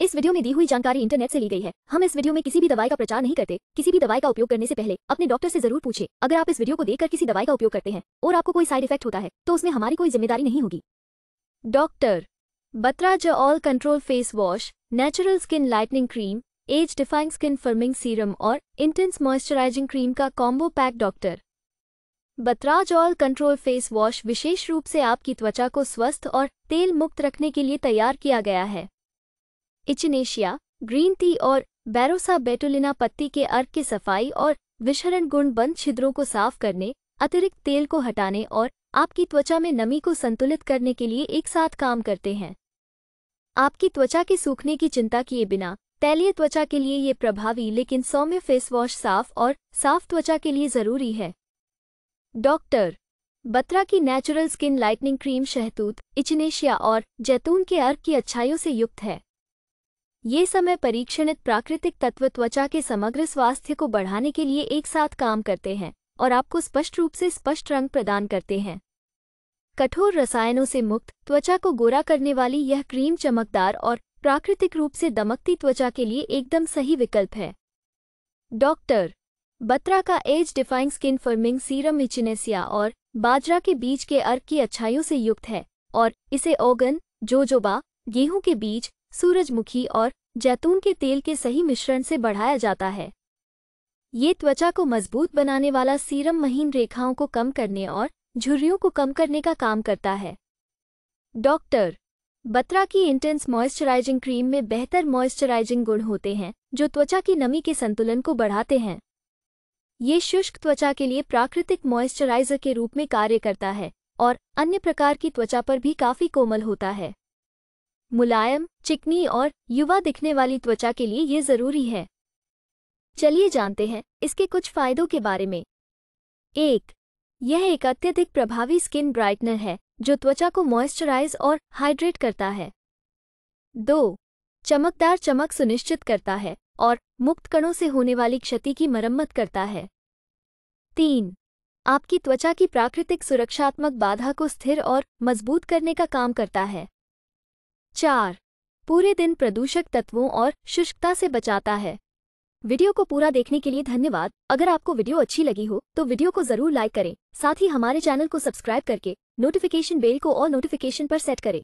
इस वीडियो में दी हुई जानकारी इंटरनेट से ली गई है हम इस वीडियो में किसी भी दवाई का प्रचार नहीं करते किसी भी दवाई का उपयोग करने से पहले अपने डॉक्टर से जरूर पूछे अगर आप इस वीडियो को देखकर किसी दवाई का उपयोग करते हैं और आपको कोई साइड इफेक्ट होता है तो उसमें हमारी कोई जिम्मेदारी नहीं होगी doctor Batra's all control face wash natural skin lightening cream age defying skin firming serum और इंटेंस मॉइस्चराइजिंग क्रीम का combo pack doctor Batra's all control face wash विशेष रूप से आपकी त्वचा को स्वस्थ और तेल मुक्त रखने के लिए तैयार किया गया है इचनेशिया ग्रीन टी और बैरोसा बेटोलिना पत्ती के अर्क की सफाई और विषरण गुण बंद छिद्रों को साफ करने अतिरिक्त तेल को हटाने और आपकी त्वचा में नमी को संतुलित करने के लिए एक साथ काम करते हैं आपकी त्वचा के सूखने की चिंता किए बिना तैलीय त्वचा के लिए ये प्रभावी लेकिन सौम्य फेस वॉश साफ और साफ त्वचा के लिए ज़रूरी है डॉक्टर बत्रा की नेचुरल स्किन लाइटनिंग क्रीम शहतूत इचनेशिया और जैतून के अर्क की अच्छाइयों से युक्त है ये समय परीक्षणित प्राकृतिक तत्व त्वचा के समग्र स्वास्थ्य को बढ़ाने के लिए एक साथ काम करते हैं और आपको स्पष्ट रूप से स्पष्ट रंग प्रदान करते हैं कठोर रसायनों से मुक्त त्वचा को गोरा करने वाली यह क्रीम चमकदार और प्राकृतिक रूप से दमकती त्वचा के लिए एकदम सही विकल्प है डॉक्टर बत्रा का age defying skin firming serum echinacea और बाजरा के बीज के अर्क की अच्छाइयों से युक्त है और इसे ओगन जोजोबा गेहूं के बीज सूरजमुखी और जैतून के तेल के सही मिश्रण से बढ़ाया जाता है ये त्वचा को मजबूत बनाने वाला सीरम महीन रेखाओं को कम करने और झुर्रियों को कम करने का काम करता है डॉक्टर बत्रा की इंटेंस मॉइस्चराइजिंग क्रीम में बेहतर मॉइस्चराइजिंग गुण होते हैं जो त्वचा की नमी के संतुलन को बढ़ाते हैं ये शुष्क त्वचा के लिए प्राकृतिक मॉइस्चराइजर के रूप में कार्य करता है और अन्य प्रकार की त्वचा पर भी काफ़ी कोमल होता है मुलायम चिकनी और युवा दिखने वाली त्वचा के लिए ये जरूरी है चलिए जानते हैं इसके कुछ फायदों के बारे में एक यह एक अत्यधिक प्रभावी स्किन ब्राइटनर है जो त्वचा को मॉइस्चराइज और हाइड्रेट करता है दो चमकदार चमक सुनिश्चित करता है और मुक्त कणों से होने वाली क्षति की मरम्मत करता है तीन आपकी त्वचा की प्राकृतिक सुरक्षात्मक बाधा को स्थिर और मजबूत करने का काम करता है चार पूरे दिन प्रदूषक तत्वों और शुष्कता से बचाता है वीडियो को पूरा देखने के लिए धन्यवाद अगर आपको वीडियो अच्छी लगी हो तो वीडियो को जरूर लाइक करें साथ ही हमारे चैनल को सब्सक्राइब करके नोटिफिकेशन बेल को और नोटिफिकेशन पर सेट करें